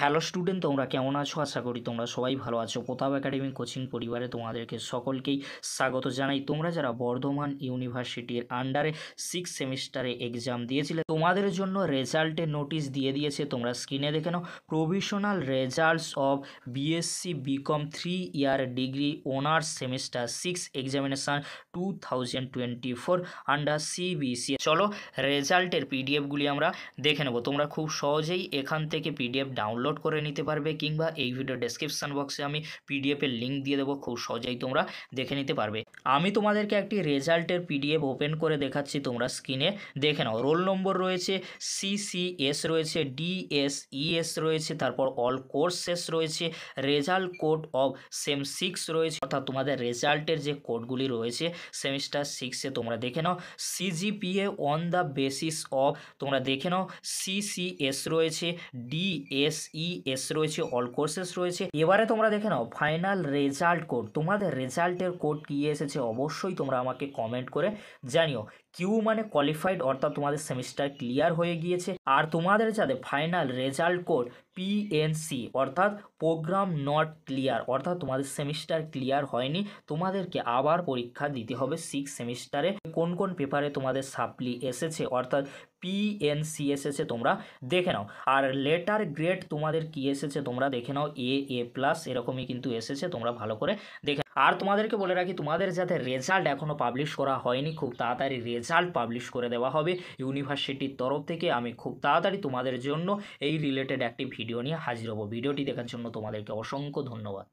hello student তোমরা কেমন আছো আশা করি তোমরা সবাই ভালো আছো প্রতাপ একাডেমি কোচিং পরিবারে তোমাদেরকে সকলকেই স্বাগত জানাই তোমরা যারা বর্ধমান ইউনিভার্সিটির আন্ডারে সিক্স সেমিস্টারে এক্সাম দিয়েছিলে তোমাদের জন্য রেজাল্টের নোটিশ দিয়ে দিয়েছে তোমরা স্ক্রিনে দেখে নাও provisional results of BSc BCom three year degree honours semester six examination two thousand twenty four under CBC চলো রেজাল্টের পিডিএফগুলি আমরা দেখে নেবো তোমরা খুব সহজেই এখান থেকে পিডিএফ ডাউনলোড ডাউনলোড করে নিতে পারবে কিংবা এই ভিডিও ডেসক্রিপশান বক্সে আমি পিডিএফের লিঙ্ক দিয়ে দেবো খুব সহজেই তোমরা দেখে নিতে পারবে আমি তোমাদেরকে একটি রেজাল্টের পিডিএফ ওপেন করে দেখাচ্ছি তোমরা স্ক্রিনে দেখে নাও রোল নম্বর রয়েছে সিসিএস রয়েছে ডিএসইএস e রয়েছে তারপর অল কোর্স শেষ রয়েছে result code of sem six রয়েছে অর্থাৎ তোমাদের রেজাল্টের যে কোডগুলি রয়েছে সেমিস্টার সিক্সে তোমরা দেখে নাও CGPA on the basis of তোমরা দেখে নাও সিসিএস রয়েছে ডিএসই ইএস e রয়েছে অল কোর্সেস রয়েছে এবারে তোমরা দেখে নাও ফাইনাল রেজাল্ট কোড তোমাদের রেজাল্টের কোড কি এসেছে অবশ্যই তোমরা আমাকে কমেন্ট করে জানিও কিউ মানে কোয়ালিফাইড অর্থাৎ তোমাদের সেমিস্টার ক্লিয়ার হয়ে গিয়েছে আর তোমাদের যাদের ফাইনাল রেজাল্ট কোড পিএনসি অর্থাৎ প্রোগ্রাম নট ক্লিয়ার অর্থাৎ তোমাদের সেমিস্টার ক্লিয়ার হয়নি তোমাদেরকে আবার পরীক্ষা দিতে হবে সিক্স সেমিস্টারে কোন কোন পেপারে তোমাদের সাপ্লি এসেছে অর্থাৎ পিএনসি এসেছে তোমরা দেখে নাও আর লেটার গ্রেড তোমাদের কি এসেছে তোমরা দেখে নাও এ এ প্লাস এরকমই কিন্তু এসেছে তোমরা ভালো করে দেখে আর তোমাদেরকে বলে রাখি তোমাদের যাতে রেজাল্ট এখনও পাবলিশ করা হয়নি খুব তাড়াতাড়ি রেজাল্ট পাবলিশ করে দেওয়া হবে ইউনিভার্সিটির তরফ থেকে আমি খুব তাড়াতাড়ি তোমাদের জন্য এই রিলেটেড একটি ভিডিও নিয়ে হাজির হব ভিডিওটি দেখার জন্য তোমাদেরকে অসংখ্য ধন্যবাদ